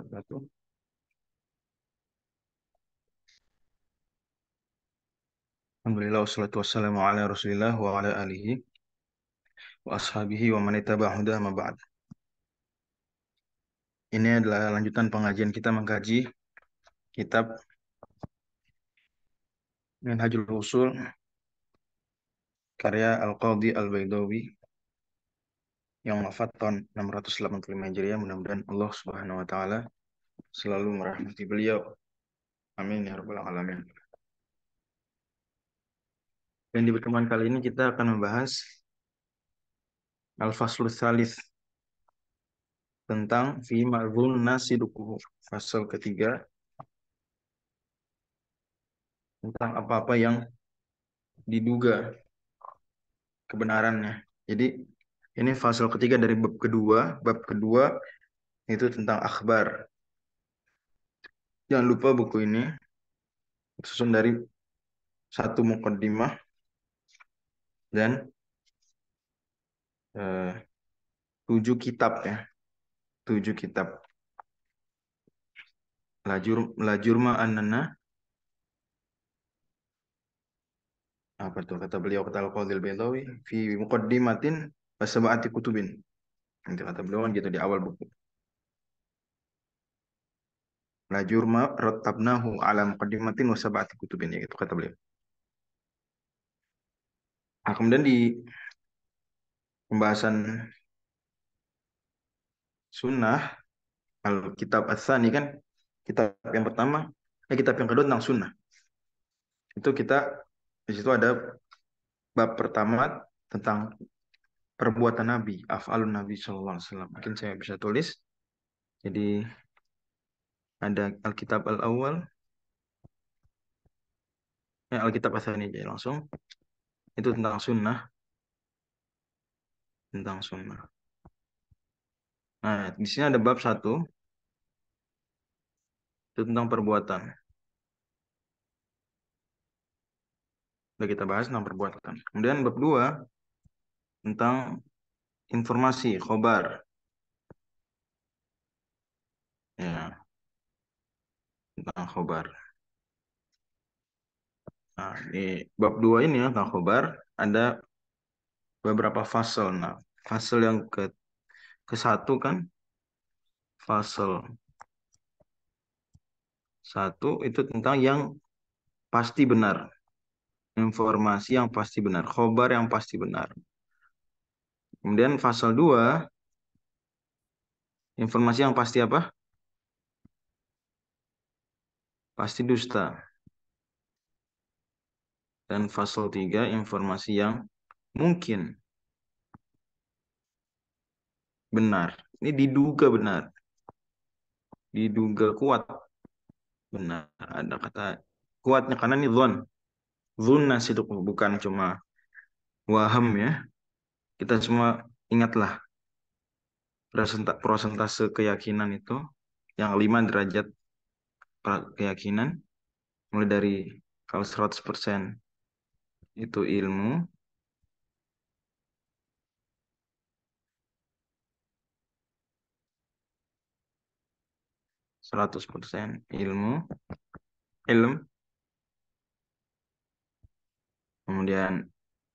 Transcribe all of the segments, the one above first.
wabarakatuh. Alhamdulillah wassalatu wassalamu ala Rasulillah wa ala alihi wa ashabihi wa man ittaba ma'ba'ad. Ini adalah lanjutan pengajian kita mengkaji kitab Minhajul Usul karya Al-Qadhi Al-Baidawi yang wafat tahun 685 Hijriah. Mudah-mudahan Allah Subhanahu wa taala selalu merahmati beliau. Amin ya rabbal alamin. Dan di pertemuan kali ini kita akan membahas Al-Faslul Salis tentang fi ma'zul nasidukuhu. Pasal ketiga tentang apa-apa yang diduga kebenarannya. Jadi ini fasal ketiga dari bab kedua. Bab kedua itu tentang akhbar. Jangan lupa buku ini susun dari satu mukaddimah dan eh, tujuh kitab ya. Tujuh kitab. Lajur, lajur ma'anana apa tuh kata beliau kata Al-Qadil Betawi fi muqaddimatin Wasabaati kutubin. Nanti kata beliau kan gitu di awal buku. La jurma rattabnahu ala muqaddimatin wa sab'ati kutubin ya gitu kata beliau. Nah, kemudian di pembahasan sunnah kalau kitab Asani kan kitab yang pertama eh kitab yang kedua tentang sunnah itu kita di situ ada bab pertama tentang perbuatan Nabi, af'alun Nabi Shallallahu Alaihi Wasallam. Mungkin saya bisa tulis. Jadi ada Alkitab Al-Awwal, ya, Alkitab Asalnya jadi langsung. Itu tentang sunnah. Tentang sunnah. Nah, di sini ada bab satu. Itu tentang perbuatan. Sudah kita bahas tentang perbuatan. Kemudian bab dua tentang informasi khobar ya tentang khobar nah di bab dua ini ya tentang khobar ada beberapa fasal nah fasal yang ke ke satu kan fasal satu itu tentang yang pasti benar informasi yang pasti benar khobar yang pasti benar Kemudian pasal 2 informasi yang pasti apa? Pasti dusta. Dan pasal 3 informasi yang mungkin benar. Ini diduga benar. Diduga kuat. Benar. Ada kata kuatnya karena ini zon. Zunna itu bukan cuma waham ya kita semua ingatlah prosentase keyakinan itu yang lima derajat keyakinan mulai dari kalau 100% itu ilmu seratus persen ilmu ilmu kemudian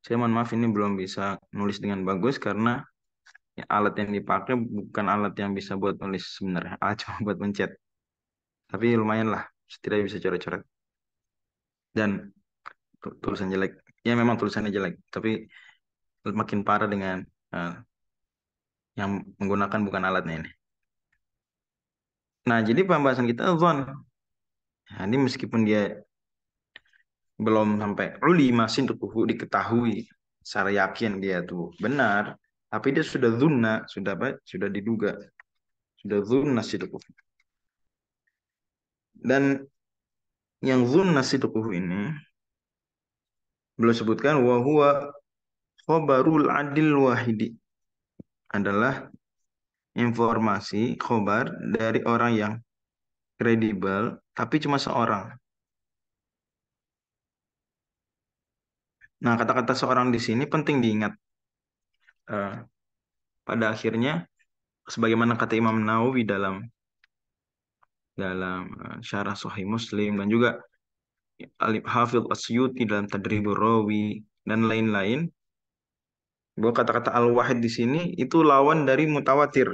saya mohon maaf ini belum bisa nulis dengan bagus karena ya, alat yang dipakai bukan alat yang bisa buat nulis sebenarnya ah cuma buat mencet tapi lumayan lah setidaknya bisa coret-coret dan tulisan jelek ya memang tulisannya jelek tapi makin parah dengan uh, yang menggunakan bukan alatnya ini nah jadi pembahasan kita zon nah, ini meskipun dia belum sampai uli masih tukuhu diketahui secara yakin dia tuh benar tapi dia sudah zuna sudah apa sudah diduga sudah si sidquhu dan yang si sidquhu ini belum sebutkan wahwa khobarul adil wahidi adalah informasi khobar dari orang yang kredibel tapi cuma seorang Nah, kata-kata seorang di sini penting diingat. Uh, pada akhirnya, sebagaimana kata Imam Nawawi dalam dalam uh, syarah Sahih Muslim dan juga Alif Hafil Asyuti dalam Tadribur Rawi dan lain-lain bahwa kata-kata al-wahid di sini itu lawan dari mutawatir.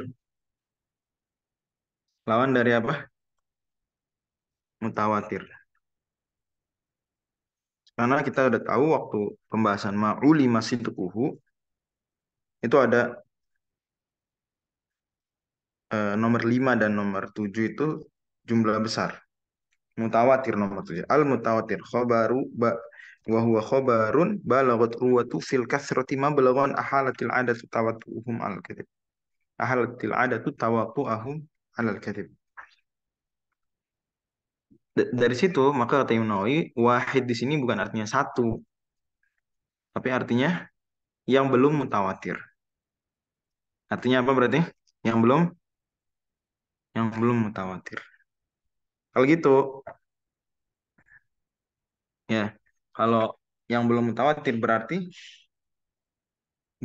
Lawan dari apa? Mutawatir. Karena kita udah tahu waktu pembahasan ma'uli masih tukuhu, itu ada eh, nomor lima dan nomor tujuh itu jumlah besar. Mutawatir nomor tujuh Al-mutawatir khobaru ba wa huwa khobarun balagat ruwatu fil kasrati ma balagan ahalatil adatu tawatuhum al kadib Ahalatil adatu tawatuhum al-kadhib dari situ maka kata Imam Nawawi wahid di sini bukan artinya satu tapi artinya yang belum mutawatir. Artinya apa berarti? Yang belum yang belum mutawatir. Kalau gitu ya, kalau yang belum mutawatir berarti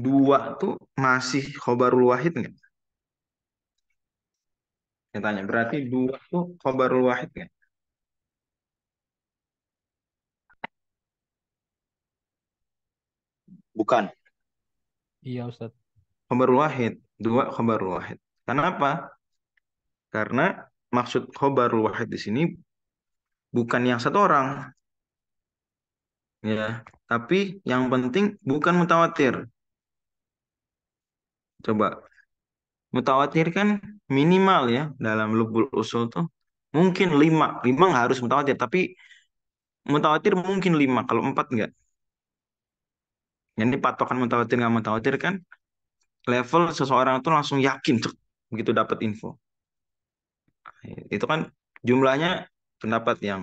dua tuh masih khobarul wahid nggak? Saya tanya, berarti dua tuh khobarul wahid nggak? Bukan. Iya Ustaz. Khobarul wahid. Dua khobarul wahid. Kenapa? Karena maksud khobarul wahid di sini bukan yang satu orang. Ya, tapi yang penting bukan mutawatir. Coba mutawatir kan minimal ya dalam lubul usul tuh mungkin lima lima harus mutawatir tapi mutawatir mungkin lima kalau empat enggak. Ini patokan mutawatir nggak mutawatir kan level seseorang itu langsung yakin cek, begitu dapat info. Nah, itu kan jumlahnya pendapat yang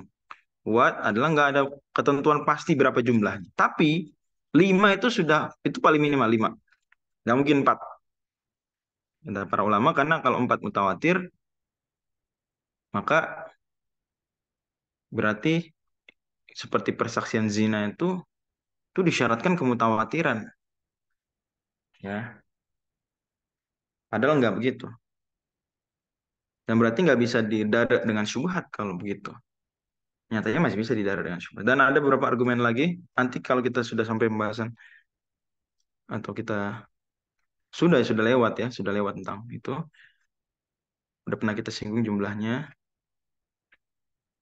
kuat adalah nggak ada ketentuan pasti berapa jumlahnya. Tapi lima itu sudah itu paling minimal lima Nggak mungkin empat dan nah, para ulama karena kalau empat mutawatir maka berarti seperti persaksian zina itu itu disyaratkan kemutawatiran ya padahal nggak begitu dan berarti nggak bisa didada dengan syubhat kalau begitu nyatanya masih bisa didara dengan syubhat dan ada beberapa argumen lagi nanti kalau kita sudah sampai pembahasan atau kita sudah sudah lewat ya sudah lewat tentang itu udah pernah kita singgung jumlahnya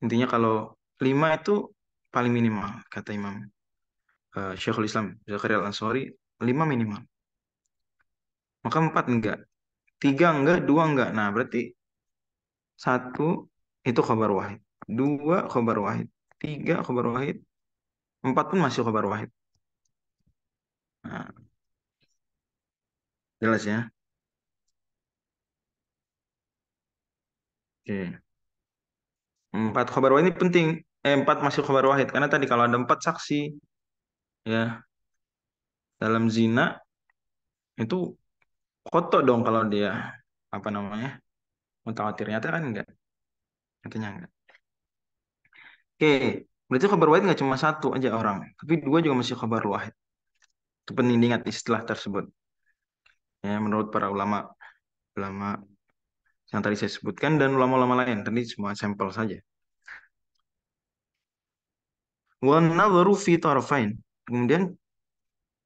intinya kalau lima itu paling minimal kata Imam uh, Syekhul Islam Zakaria Al-Ansori lima minimal maka empat enggak tiga enggak dua enggak nah berarti satu itu khobar wahid dua khobar wahid tiga khobar wahid empat pun masih khobar wahid nah, jelas ya oke empat khobar wahid ini penting eh, empat masih khobar wahid karena tadi kalau ada empat saksi ya dalam zina itu kotor dong kalau dia apa namanya mutawatir ternyata kan enggak nyatanya enggak oke berarti kabar wahid nggak cuma satu aja orang tapi dua juga masih kabar wahid itu penting diingat istilah tersebut ya menurut para ulama ulama yang tadi saya sebutkan dan ulama-ulama lain tadi semua sampel saja wa nadharu fi tarafain Kemudian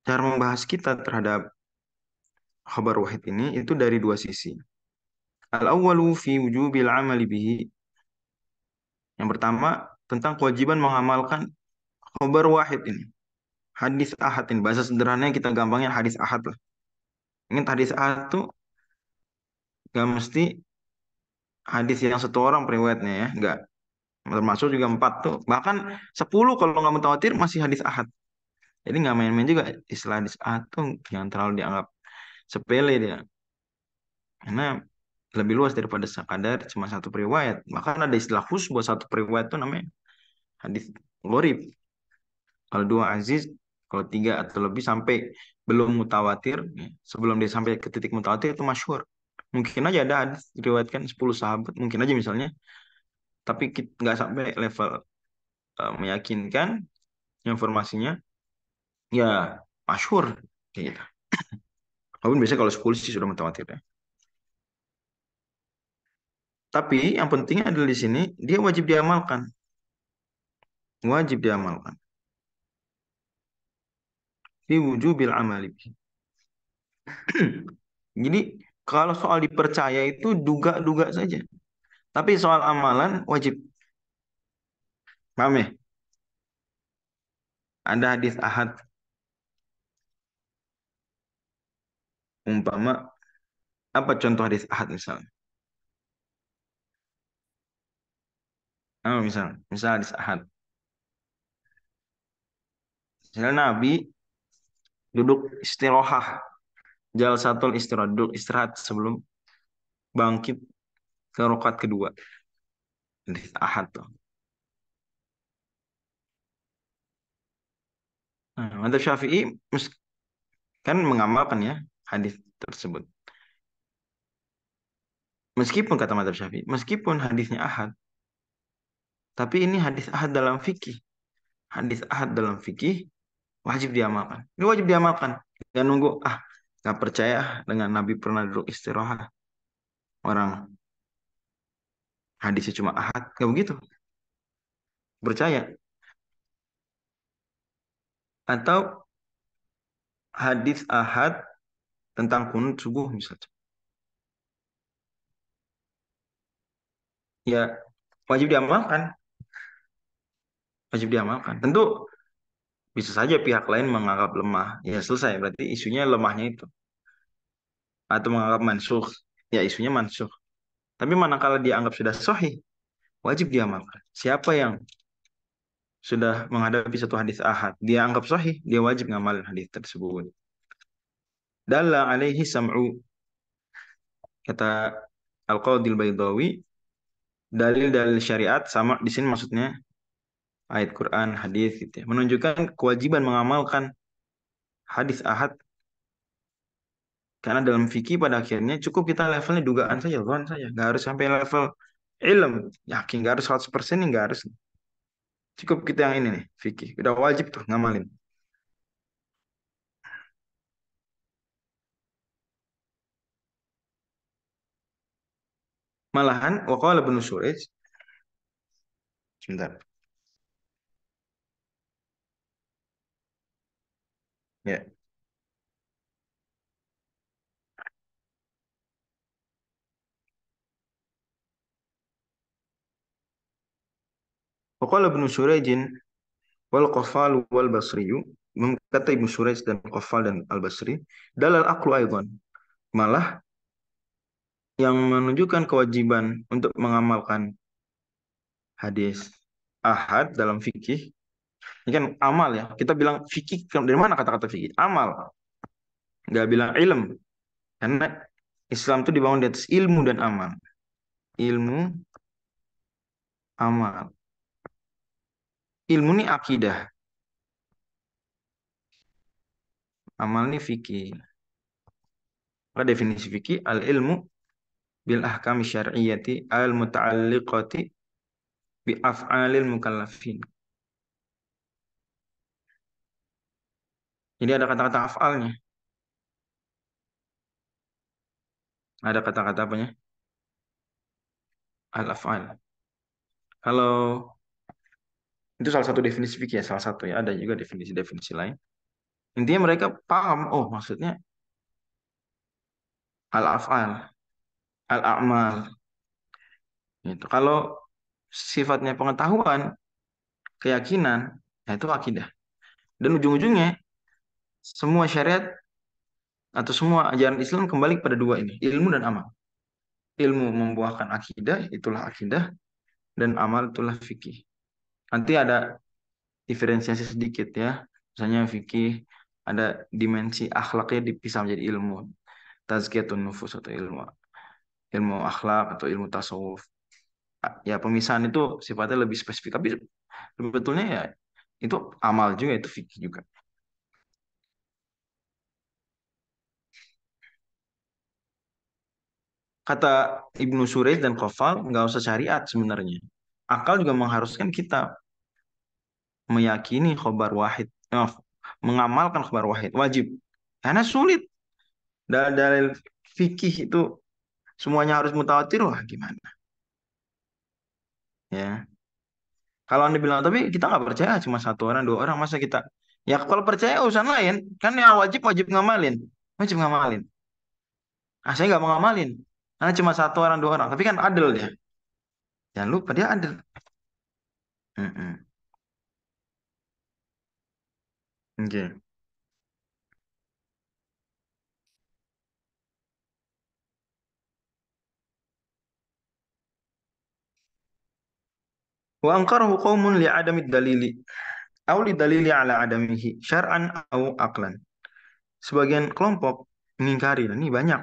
cara membahas kita terhadap khabar wahid ini itu dari dua sisi. Al-awwalu fi wujubil amali bihi. Yang pertama tentang kewajiban mengamalkan khabar wahid ini. Hadis ahad ini. Bahasa sederhananya kita gampangnya hadis ahad lah. ini hadis ahad tuh gak mesti hadis yang satu orang periwayatnya ya. Enggak termasuk juga empat tuh bahkan sepuluh kalau nggak mutawatir masih hadis ahad jadi nggak main-main juga istilah di saat ah, jangan terlalu dianggap sepele dia karena lebih luas daripada sekadar cuma satu periwayat bahkan ada istilah khusus buat satu periwayat itu namanya hadis gorib kalau dua aziz kalau tiga atau lebih sampai belum mutawatir ya, sebelum dia sampai ke titik mutawatir itu masyur. mungkin aja ada hadis diriwayatkan 10 sahabat mungkin aja misalnya tapi nggak sampai level uh, meyakinkan informasinya ya masyhur kayak gitu. Walaupun biasanya kalau 10 sih sudah mutawatir ya. Tapi yang penting adalah di sini dia wajib diamalkan. Wajib diamalkan. Fi wujubil amali. Jadi kalau soal dipercaya itu duga-duga saja. Tapi soal amalan wajib. Paham ya? Ada hadis ahad Umpama, apa contoh hadis ahad misalnya? Apa misal? Misal di ahad. Misalnya Nabi duduk istirohah. satu istirahat. Duduk istirahat sebelum bangkit ke rokat kedua. Hadis ahad tuh. Nah, Syafi'i kan mengamalkan ya hadis tersebut. Meskipun kata Madhab Syafi'i, meskipun hadisnya ahad, tapi ini hadis ahad dalam fikih. Hadis ahad dalam fikih wajib diamalkan. Ini wajib diamalkan. Jangan nunggu, ah, nggak percaya ah dengan Nabi pernah duduk istirahat. Orang hadisnya cuma ahad, nggak begitu. Percaya. Atau hadis ahad tentang kunut subuh misalnya. Ya, wajib diamalkan. Wajib diamalkan. Tentu bisa saja pihak lain menganggap lemah. Ya selesai, berarti isunya lemahnya itu. Atau menganggap mansuh. Ya isunya mansuh. Tapi manakala dianggap sudah sahih, wajib diamalkan. Siapa yang sudah menghadapi satu hadis ahad, dia anggap sahih, dia wajib ngamalin hadis tersebut. Dalla alaihi sam'u. Kata Al-Qadil Baydawi, dalil-dalil syariat sama di sini maksudnya ayat Quran, hadis gitu ya. Menunjukkan kewajiban mengamalkan hadis ahad karena dalam fikih pada akhirnya cukup kita levelnya dugaan saja, dugaan saja. Nggak harus sampai level ilm. Yakin nggak harus 100% persen nggak harus. Cukup kita yang ini nih, fikih. Udah wajib tuh ngamalin. Malahan waqala Ibnu Suraij Sebentar. Ya. Waqala Ibnu jin wal Qafal wal Basri kata Ibnu Suraj dan Qafal dan Al Basri dalal aklu aidan malah yang menunjukkan kewajiban untuk mengamalkan hadis ahad dalam fikih. Ini kan amal ya. Kita bilang fikih dari mana kata-kata fikih? Amal. Gak bilang ilm. Karena Islam itu dibangun di atas ilmu dan amal. Ilmu, amal. Ilmu ini akidah. Amal ini fikih. Maka definisi fikih al-ilmu bil ahkam syar'iyyati al muta'alliqati bi af'alil mukallafin. Jadi ada kata-kata af'alnya. Ada kata-kata apanya? Al-af'al. halo itu salah satu definisi fikih ya, salah satu ya. Ada juga definisi-definisi lain. Intinya mereka paham, oh maksudnya al-af'al al-a'mal. Itu kalau sifatnya pengetahuan, keyakinan, ya itu akidah. Dan ujung-ujungnya semua syariat atau semua ajaran Islam kembali pada dua ini, ilmu dan amal. Ilmu membuahkan akidah, itulah akidah, dan amal itulah fikih. Nanti ada diferensiasi sedikit ya. Misalnya fikih ada dimensi akhlaknya dipisah menjadi ilmu. Tazkiyatun nufus atau ilmu ilmu akhlak atau ilmu tasawuf ya pemisahan itu sifatnya lebih spesifik tapi sebetulnya ya itu amal juga itu fikih juga kata Ibnu Sureis dan Kofal nggak usah syariat sebenarnya akal juga mengharuskan kita meyakini khobar wahid maaf, mengamalkan khobar wahid wajib karena sulit dalil, dalil fikih itu semuanya harus mutawatir wah gimana ya kalau anda bilang tapi kita nggak percaya cuma satu orang dua orang masa kita ya kalau percaya urusan lain kan yang wajib wajib ngamalin wajib ngamalin ah saya nggak mau ngamalin karena cuma satu orang dua orang tapi kan adil ya jangan lupa dia adil mm -mm. Oke. Okay. Wa angkarahu qaumun li adami dalili aw li dalili ala adamihi syar'an au aqlan. Sebagian kelompok mengingkari ini banyak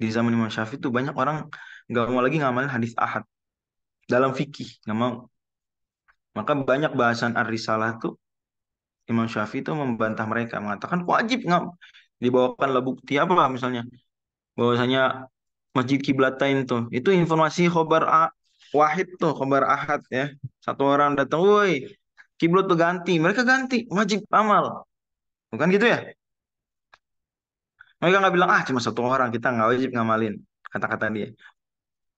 di zaman Imam Syafi'i itu banyak orang nggak mau lagi ngamalin hadis ahad dalam fikih nggak mau maka banyak bahasan ar-risalah tuh Imam Syafi'i itu membantah mereka mengatakan wajib nggak lah bukti apa misalnya bahwasanya masjid kiblatain tuh itu informasi khobar A wahid tuh kembar ahad ya. Satu orang datang, woi kiblat tuh ganti. Mereka ganti, wajib amal. Bukan gitu ya? Mereka nggak bilang, ah cuma satu orang, kita nggak wajib ngamalin. Kata-kata dia.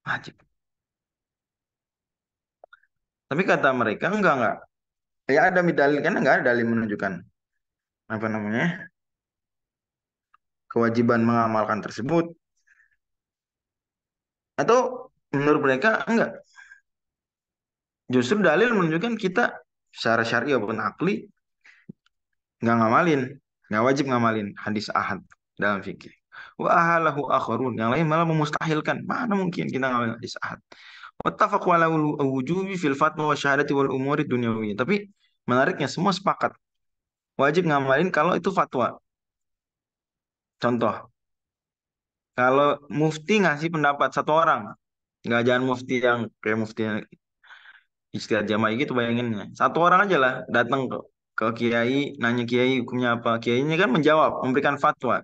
Wajib. Tapi kata mereka, enggak, enggak. Ya ada dalil, karena enggak ada dalil menunjukkan. Apa namanya? Kewajiban mengamalkan tersebut. Atau menurut mereka enggak justru dalil menunjukkan kita secara syariah pun akli nggak ngamalin nggak wajib ngamalin hadis ahad dalam fikih wahalahu ahalahu yang lain malah memustahilkan mana mungkin kita ngamalin hadis ahad wattafaqu ala wujubi fil fatwa wa syahadati tapi menariknya semua sepakat wajib ngamalin kalau itu fatwa contoh kalau mufti ngasih pendapat satu orang nggak jangan mufti yang kayak mufti yang istirahat jamaah gitu bayanginnya satu orang aja lah datang ke ke kiai nanya kiai hukumnya apa kiainya kan menjawab memberikan fatwa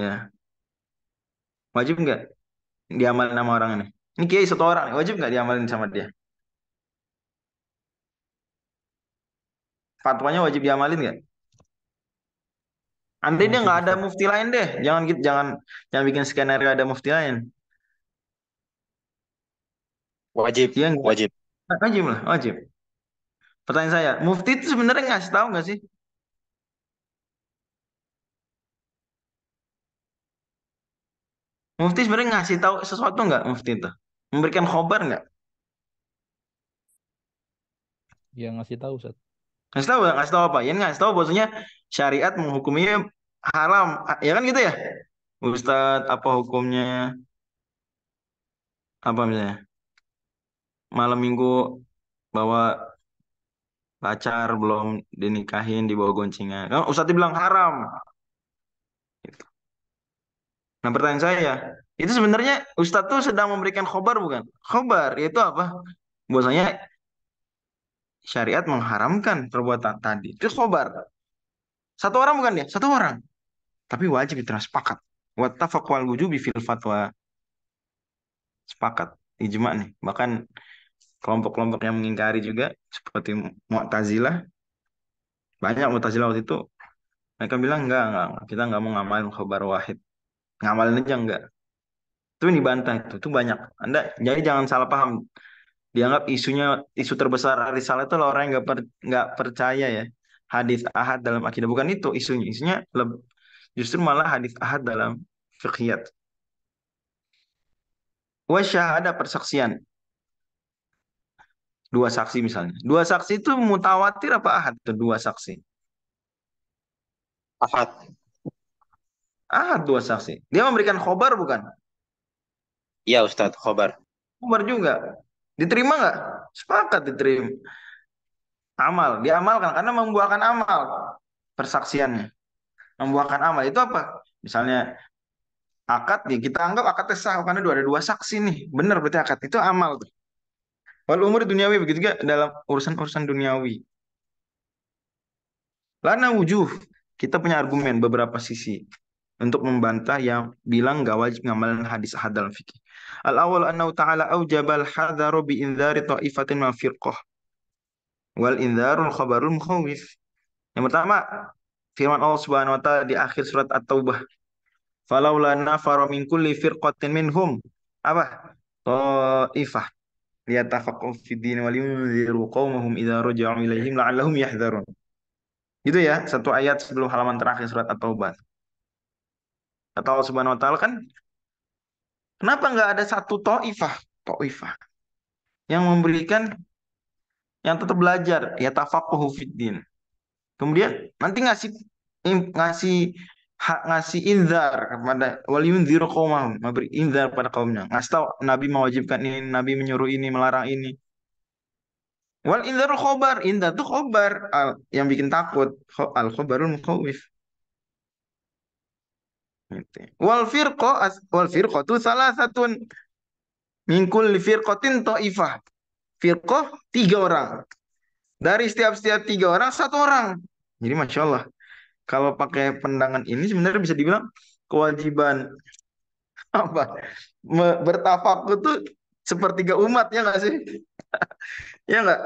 ya wajib nggak diamalin sama orang ini ini kiai satu orang wajib nggak diamalin sama dia fatwanya wajib diamalin nggak Andai dia nggak ada mufti lain deh, jangan gitu jangan jangan bikin skenario ada mufti lain. Wajib, Iya nggak? wajib. Wajib lah, wajib. Pertanyaan saya, Mufti itu sebenarnya ngasih tahu nggak sih? Mufti sebenarnya ngasih tahu sesuatu nggak Mufti itu? Memberikan khobar nggak? Ya ngasih tahu Ustaz. Ngasih tahu Ngasih tahu apa? Ya ngasih tahu bahwasanya syariat menghukumnya haram. Ya kan gitu ya? Ustadz, apa hukumnya? Apa misalnya? malam minggu bawa pacar belum dinikahin di bawah goncengan. Kan Ustaz bilang haram. Gitu. Nah pertanyaan saya, ya, itu sebenarnya Ustadz tuh sedang memberikan khobar bukan? Khobar itu apa? Bahwasanya syariat mengharamkan perbuatan tadi. Itu khobar. Satu orang bukan dia? Satu orang. Tapi wajib itu sepakat. Wattafaqwal wujubi fil fatwa. Sepakat. Ijma nih. Bahkan kelompok-kelompok yang mengingkari juga seperti Mu'tazilah banyak Mu'tazilah waktu itu mereka bilang enggak enggak kita enggak mau ngamalin khabar wahid ngamalin aja enggak itu bantah itu itu banyak anda jadi jangan salah paham dianggap isunya isu terbesar risalah itu orang yang enggak per, percaya ya hadis ahad dalam akidah bukan itu isunya isunya justru malah hadis ahad dalam wa syahada persaksian Dua saksi misalnya. Dua saksi itu mutawatir apa ahad? Itu dua saksi. Ahad. Ahad dua saksi. Dia memberikan khobar bukan? Iya Ustadz, khobar. Khobar juga. Diterima nggak? Sepakat diterima. Amal, dia amalkan karena membuahkan amal persaksiannya. Membuahkan amal itu apa? Misalnya akad nih, kita anggap akad sah karena dua ada dua saksi nih. Benar berarti akad itu amal tuh. Wal umur duniawi begitu juga dalam urusan-urusan duniawi. Lana wujuh, kita punya argumen beberapa sisi untuk membantah yang bilang gak wajib ngamalan hadis ahad dalam fikih. Al awal annahu ta'ala aujabal hadharu bi indari ta'ifatin ma firqoh wal indharul khabarul mukhawif. Yang pertama, firman Allah Subhanahu wa taala di akhir surat At-Taubah. Falaula nafara kulli firqatin minhum apa? Taifah liyatafaqahu fid-din wa liyunziru qaumahum idza raja'u ilaihim la'allahum yahdharun. Gitu ya, satu ayat sebelum halaman terakhir surat At-Taubah. Kata Allah Subhanahu wa taala kan kenapa nggak ada satu taifah, taifah yang memberikan yang tetap belajar ya tafaqahu fid-din. Kemudian nanti ngasih ngasih hak ngasih inzar kepada waliyunziru qaumahum memberi inzar pada kaumnya ngasih tahu nabi mewajibkan ini nabi menyuruh ini melarang ini wal inzaru khobar inzar itu khobar al, yang bikin takut al khobarul mukawif. Gitu. wal firqo wal firqo itu salah satu mingkul firqotin ta'ifah firqoh tiga orang dari setiap setiap tiga orang satu orang jadi masya Allah kalau pakai pendangan ini sebenarnya bisa dibilang kewajiban apa bertafakkur tuh sepertiga umat ya nggak sih ya nggak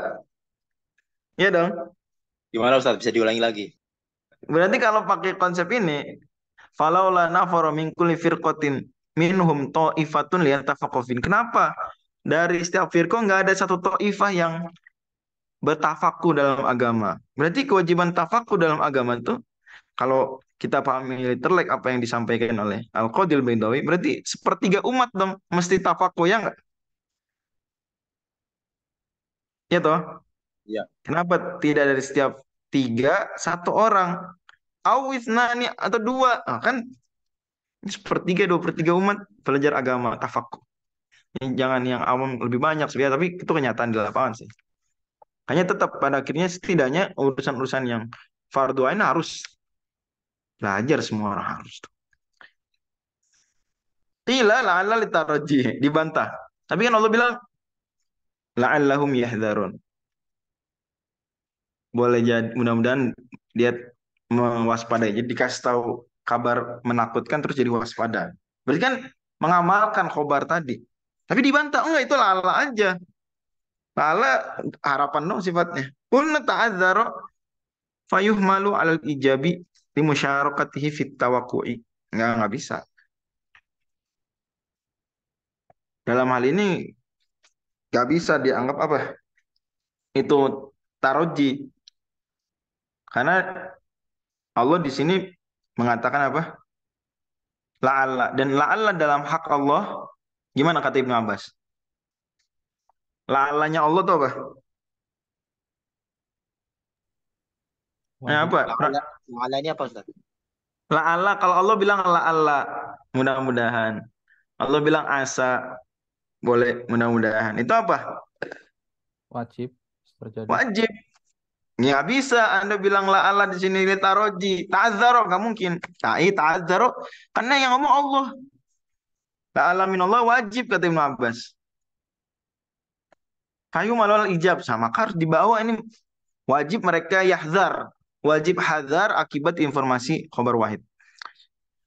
ya dong gimana Ustaz bisa diulangi lagi berarti kalau pakai konsep ini falaula nafara min kulli firqatin minhum ta'ifatun liyatafaqofin kenapa dari setiap firqah nggak ada satu to'ifah yang bertafakku dalam agama berarti kewajiban tafakku dalam agama tuh kalau kita pahami terlek apa yang disampaikan oleh al bin Dawi, berarti sepertiga umat dong mesti tafakku ya enggak? Ya toh? Ya. Kenapa tidak dari setiap tiga satu orang? nani atau dua? Nah, kan sepertiga dua per tiga umat belajar agama tafakku. Jangan yang awam lebih banyak sebenarnya, tapi itu kenyataan di lapangan sih. Hanya tetap pada akhirnya setidaknya urusan-urusan yang fardu ain harus Belajar semua orang harus. Tila la'alla litaraji. Dibantah. Tapi kan Allah bilang, la'allahum yahdharun. Boleh jadi, mudah-mudahan dia mewaspadai. Jadi dikasih tahu kabar menakutkan terus jadi waspada. Berarti kan mengamalkan khobar tadi. Tapi dibantah, enggak itu lala aja. Lala harapan dong sifatnya. kunna ta'adzara fayuhmalu alal ijabi di musyarakatihi fit tawaku'i. Nggak, nggak bisa. Dalam hal ini nggak bisa dianggap apa? Itu taroji. Karena Allah di sini mengatakan apa? La'alla dan la'alla dalam hak Allah gimana kata Ibnu Abbas? La'allanya Allah tuh apa? Nah, apa? La'ala ini apa Ustaz? La'ala kalau Allah bilang la'ala mudah-mudahan. Allah bilang asa boleh mudah-mudahan. Itu apa? Wajib terjadi. Wajib. Ya bisa Anda bilang la'ala di sini taroji. Ta'adzaro gak mungkin. Ta'i ta'adzaro karena yang ngomong Allah. La'ala Allah wajib kata Imam Abbas. Kayu malal ijab sama kar dibawa ini wajib mereka yahzar wajib hadar akibat informasi khobar wahid.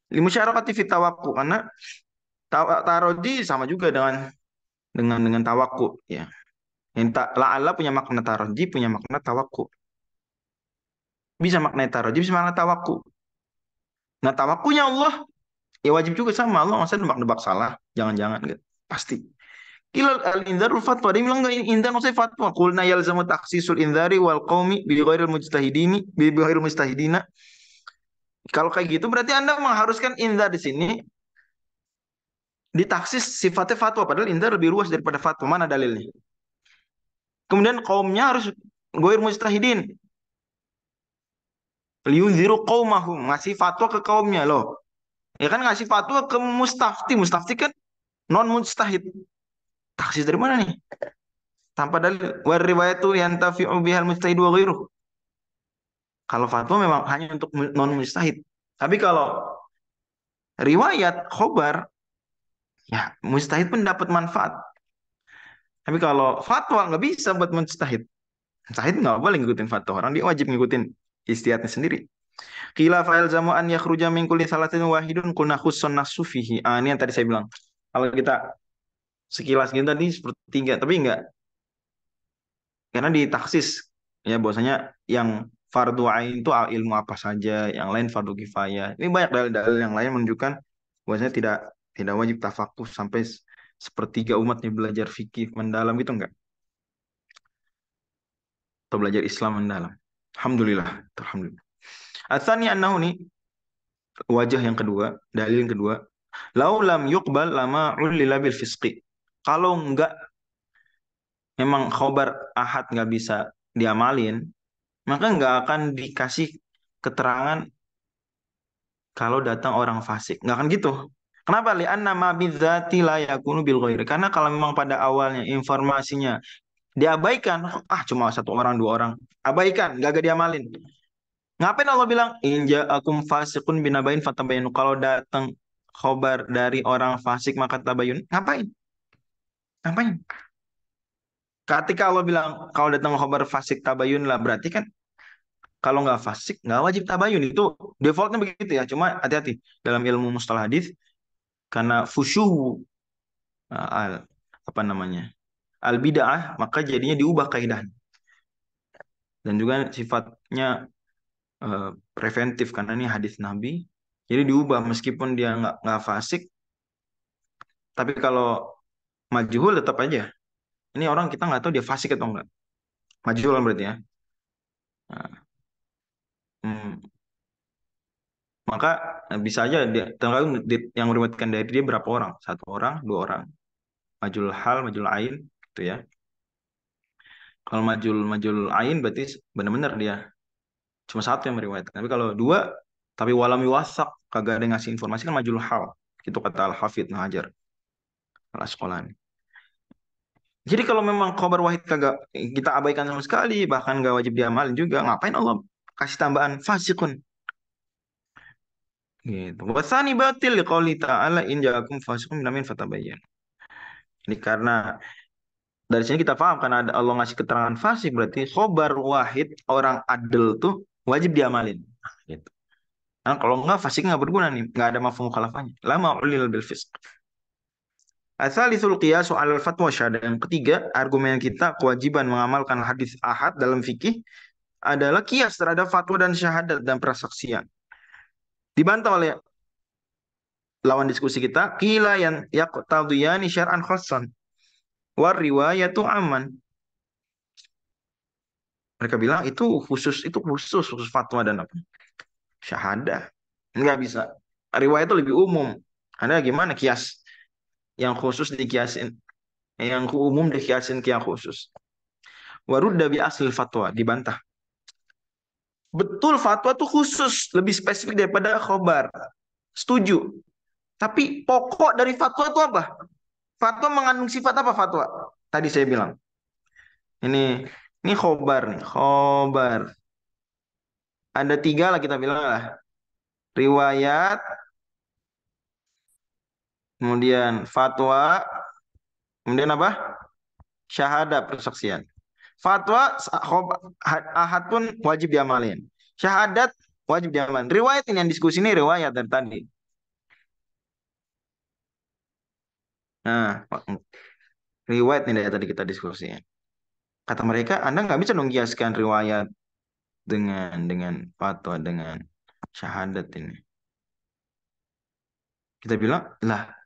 Limusyarakati fit tawakku karena tarodi sama juga dengan dengan dengan tawakku ya. Yang tak la'ala punya makna tarodi, punya makna tawakku. Bisa makna tarodi, bisa makna tawakku. Nah tawakunya Allah ya wajib juga sama Allah maksudnya nebak-nebak salah, jangan-jangan gitu. Pasti. Kilal al indar fatwa. Dia bilang enggak indar maksudnya fatwa. Kulna yalzamu taksisul indari wal qaumi bi ghairil mujtahidini bi ghairil mujtahidina. Kalau kayak gitu berarti Anda mengharuskan indar di sini ditaksis sifatnya fatwa padahal indar lebih luas daripada fatwa. Mana dalilnya? Kemudian kaumnya harus goir mujtahidin. Liunziru qaumahum, ngasih fatwa ke kaumnya loh. Ya kan ngasih fatwa ke mustafti, mustafti kan non mujtahid taksis dari mana nih? Tanpa dalil. War riwayatu yantafi'u bihal mustahid wa ghairuh. Kalau fatwa memang hanya untuk non mustahid. Tapi kalau riwayat khobar ya mustahid pun dapat manfaat. Tapi kalau fatwa nggak bisa buat mustahid. Mustahid nggak boleh ngikutin fatwa orang, dia wajib ngikutin istiadatnya sendiri. Kila fa'il zamu an yakhruja min kulli salatin wahidun kuna khussun nasufihi. Ah, ini yang tadi saya bilang. Kalau kita sekilas gitu nih seperti tiga tapi enggak. Karena di taksis ya bahwasanya yang fardu ain itu ilmu apa saja, yang lain fardu kifayah. Ini banyak dalil-dalil yang lain menunjukkan bahwasanya tidak tidak wajib tafakuh sampai sepertiga umatnya belajar fikih mendalam gitu enggak? Atau belajar Islam mendalam. Alhamdulillah, alhamdulillah. asani annahu ni wajah yang kedua, dalil yang kedua, laulam yukbal yuqbal lama ulila bil fisqi. Kalau enggak memang khobar ahad nggak bisa diamalin, maka nggak akan dikasih keterangan kalau datang orang fasik. Nggak akan gitu. Kenapa? lian nama bidzati la yakunu bil ghair Karena kalau memang pada awalnya informasinya diabaikan, ah cuma satu orang, dua orang, abaikan, nggak gak diamalin. Ngapain Allah bilang inja akum fasikun binabain fatabayun. Kalau datang khobar dari orang fasik maka tabayun. Ngapain? Apanya? Ketika Allah bilang kalau datang khabar fasik tabayun lah berarti kan kalau nggak fasik nggak wajib tabayun itu defaultnya begitu ya. Cuma hati-hati dalam ilmu mustalah hadis karena fushuh ah, al apa namanya al bid'ah maka jadinya diubah kaidahnya dan juga sifatnya uh, preventif karena ini hadis Nabi jadi diubah meskipun dia nggak nggak fasik tapi kalau Majhul tetap aja. Ini orang kita nggak tahu dia fasik atau enggak. Majhul kan berarti ya. Nah. Hmm. Maka eh, bisa aja dia, tergantung yang meriwayatkan dari dia berapa orang. Satu orang, dua orang. Majul hal, majul ain, gitu ya. Kalau majul majul ain berarti benar-benar dia cuma satu yang meriwayatkan. Tapi kalau dua, tapi walami wasak kagak ada yang ngasih informasi kan majul hal. Itu kata al hafid Hajar sekolah nih jadi kalau memang khabar wahid kagak kita abaikan sama sekali, bahkan gak wajib diamalin juga, ngapain Allah kasih tambahan fasikun? Gitu. Wasani batil liqauli ta'ala in ja'akum fasikun minamin fatabayyan. Ini karena dari sini kita paham karena ada Allah ngasih keterangan fasik berarti khabar wahid orang adil tuh wajib diamalin. Nah, gitu. Nah, kalau enggak fasik nggak berguna nih, nggak ada mafhum khalafannya. Lama ulil bil fisq. Asalisul kias soal fatwa syada. Yang ketiga, argumen kita kewajiban mengamalkan hadis ahad dalam fikih adalah kias terhadap fatwa dan syahadat dan persaksian. Dibantah oleh lawan diskusi kita, kila yang yaqtadiyani syar'an khasan war riwayatu aman. Mereka bilang itu khusus itu khusus khusus fatwa dan apa? Syahadah. Enggak bisa. Riwayat itu lebih umum. Anda gimana kias? yang khusus dikiasin yang umum dikiasin ke yang khusus. Warudda bi asal fatwa dibantah. Betul fatwa tuh khusus, lebih spesifik daripada khobar. Setuju. Tapi pokok dari fatwa itu apa? Fatwa mengandung sifat apa fatwa? Tadi saya bilang. Ini ini khobar nih, khobar. Ada tiga lah kita bilang lah. Riwayat, kemudian fatwa, kemudian apa? syahadat persaksian. Fatwa ahad pun wajib diamalin. Syahadat wajib diamalin. Riwayat ini yang diskusi ini riwayat dari tadi. Nah, riwayat ini dari tadi kita diskusi. Kata mereka, Anda nggak bisa nungkiaskan riwayat dengan dengan fatwa dengan syahadat ini. Kita bilang, lah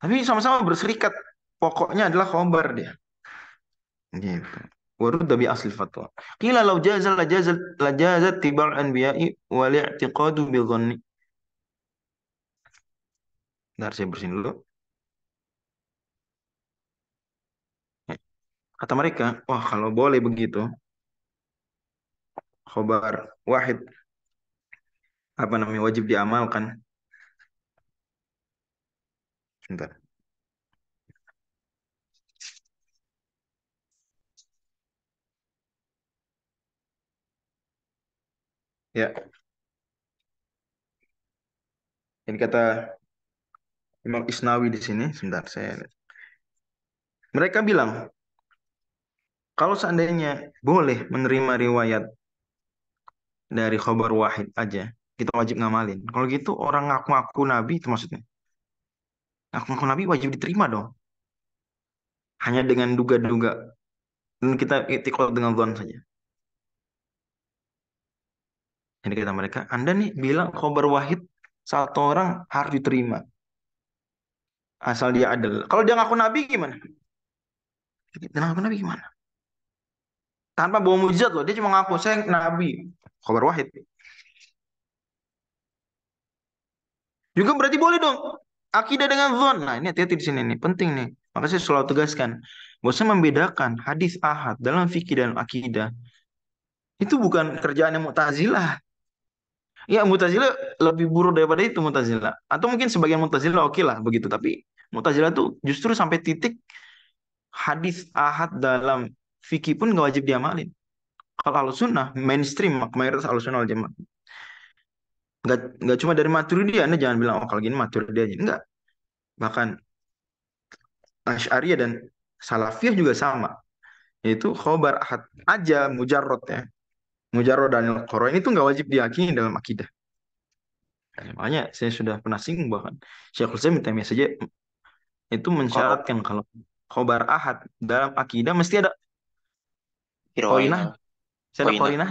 tapi sama-sama berserikat. Pokoknya adalah khobar dia. Gitu. Warudda bi asli fatwa. Qila law jazal la jazal la jaza tibar anbiya'i wal i'tiqadu bi dhanni. Bentar saya bersihin dulu. Kata mereka, wah kalau boleh begitu, khobar wahid apa namanya wajib diamalkan Bentar. Ya. Ini kata Imam Isnawi di sini. Sebentar, saya Mereka bilang, kalau seandainya boleh menerima riwayat dari khobar wahid aja, kita wajib ngamalin. Kalau gitu orang ngaku-ngaku nabi itu maksudnya. Aku Nabi wajib diterima dong. Hanya dengan duga-duga. Dan kita ikut dengan zon saja. Jadi kata mereka, Anda nih bilang khobar wahid satu orang harus diterima. Asal dia adil. Kalau dia ngaku Nabi gimana? Dia ngaku Nabi gimana? Tanpa bawa mujizat loh. Dia cuma ngaku, saya Nabi. Khobar wahid. Juga berarti boleh dong akidah dengan zon. Nah, ini hati-hati di sini nih, penting nih. Maka saya selalu tegaskan, bahwa membedakan hadis ahad dalam fikih dan akidah itu bukan kerjaan yang mutazilah. Ya, mutazilah lebih buruk daripada itu mutazilah. Atau mungkin sebagian mutazilah oke okay lah begitu, tapi mutazilah tuh justru sampai titik hadis ahad dalam fikih pun gak wajib diamalin. Kalau al sunnah mainstream mayoritas al sunnah al jamaah nggak nggak cuma dari dia Anda jangan bilang oh kalau gini dia aja enggak bahkan Asy'ariyah dan Salafiyah juga sama yaitu khobar ahad aja mujarrot ya mujarrot dan koro ini tuh nggak wajib diyakini dalam akidah nah, makanya saya sudah pernah singgung bahkan Syekhul saya minta saja itu mensyaratkan kalau khobar ahad dalam akidah mesti ada koinah Saya ada koinah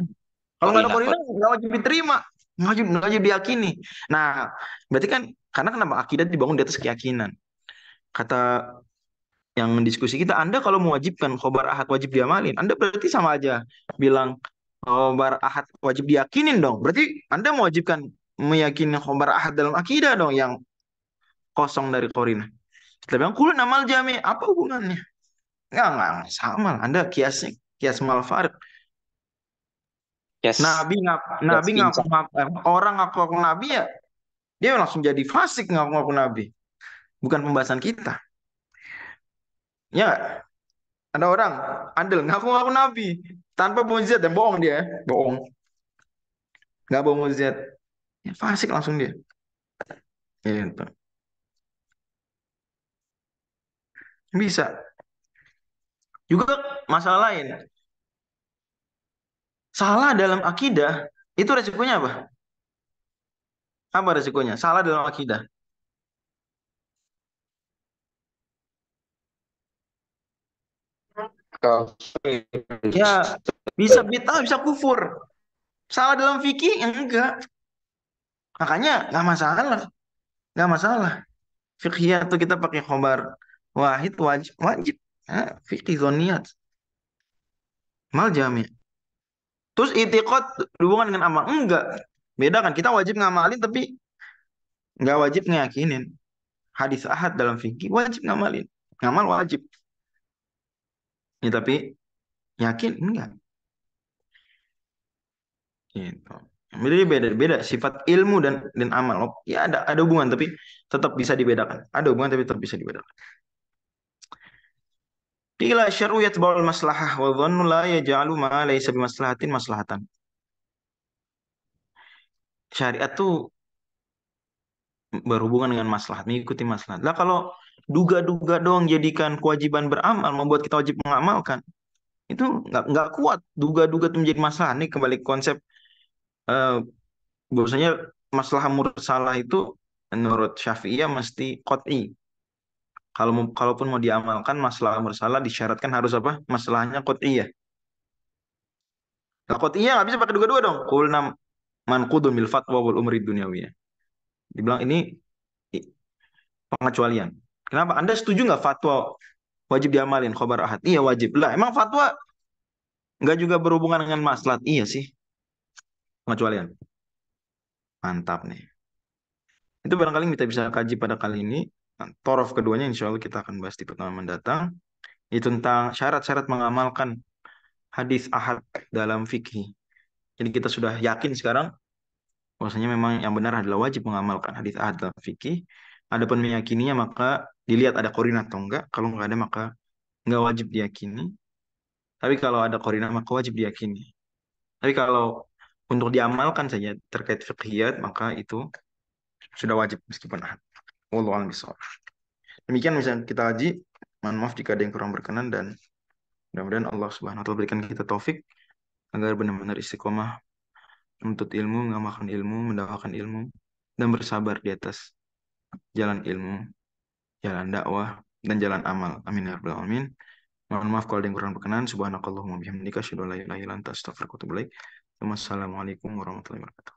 Kalau nggak ada koinah nggak wajib diterima wajib wajib diyakini nah berarti kan karena kenapa akidah dibangun di atas keyakinan kata yang diskusi kita Anda kalau mewajibkan khobar ahad wajib diamalin Anda berarti sama aja bilang khobar ahad wajib diyakinin dong berarti Anda mewajibkan meyakini khobar ahad dalam akidah dong yang kosong dari korina kita bilang kulun amal jami apa hubungannya Enggak enggak sama Anda kiasnya kias malfarik Yes. Nabi ngaku, Nabi yes, ngaku, ngaku eh, orang ngaku ngaku Nabi ya, dia langsung jadi fasik ngaku ngaku Nabi. Bukan pembahasan kita. Ya, ada orang andel ngaku ngaku Nabi tanpa mujizat dan ya, bohong dia, bohong. Nggak bohong mujizat, ya, fasik langsung dia. Ya, itu. Bisa. Juga masalah lain, salah dalam akidah itu resikonya apa? Apa resikonya? Salah dalam akidah. Ya, bisa bid'ah, bisa kufur. Salah dalam fikih enggak. Makanya nggak masalah. Nggak masalah. Fikih itu kita pakai khobar wahid wajib wajib. Ah, ya, fikih zoniat Mal jami'. Terus itikot hubungan dengan amal? Enggak. Beda kan? Kita wajib ngamalin tapi nggak wajib ngeyakinin. Hadis ahad dalam fikih wajib ngamalin. Ngamal wajib. Ya, tapi yakin enggak. Gitu. Jadi beda-beda sifat ilmu dan dan amal. Oh, ya ada ada hubungan tapi tetap bisa dibedakan. Ada hubungan tapi tetap bisa dibedakan. Qila syar'u yatba'ul maslahah wa dhannu la yaj'alu ma laysa maslahatin maslahatan. Syariat tuh berhubungan dengan maslahat, mengikuti maslahat. Lah kalau duga-duga doang jadikan kewajiban beramal membuat kita wajib mengamalkan, itu nggak nggak kuat duga-duga itu menjadi masalah. nih kembali konsep uh, bahwasanya masalah mursalah itu menurut Syafi'iyah mesti koti kalau kalaupun mau diamalkan masalah bersalah disyaratkan harus apa? Masalahnya nah, kot iya nggak bisa pakai dua-dua dong. Qulna man qudu mil fatwa wal umri Dibilang ini pengecualian. Kenapa? Anda setuju nggak fatwa wajib diamalin khobar ahad? Iya wajib. Lah emang fatwa nggak juga berhubungan dengan maslahat? Iya sih. Pengecualian. Mantap nih. Itu barangkali kita bisa kaji pada kali ini. Nah, torof keduanya insya Allah kita akan bahas di pertemuan mendatang itu tentang syarat-syarat mengamalkan hadis ahad dalam fikih. Jadi kita sudah yakin sekarang bahwasanya memang yang benar adalah wajib mengamalkan hadis ahad dalam fikih. Adapun meyakininya maka dilihat ada korina atau enggak. Kalau enggak ada maka enggak wajib diyakini. Tapi kalau ada korina maka wajib diyakini. Tapi kalau untuk diamalkan saja terkait fikihat maka itu sudah wajib meskipun ahad. Wallahu Demikian misalnya kita haji. Mohon maaf jika ada yang kurang berkenan dan mudah-mudahan Allah Subhanahu wa taala berikan kita taufik agar benar-benar istiqomah menuntut ilmu, mengamalkan ilmu, mendakwahkan ilmu dan bersabar di atas jalan ilmu, jalan dakwah dan jalan amal. Amin ya rabbal alamin. Mohon maaf kalau ada yang kurang berkenan. Subhanakallahumma bihamdika asyhadu an la ilaha illa anta astaghfiruka wa atubu ilaik. Wassalamualaikum warahmatullahi wabarakatuh.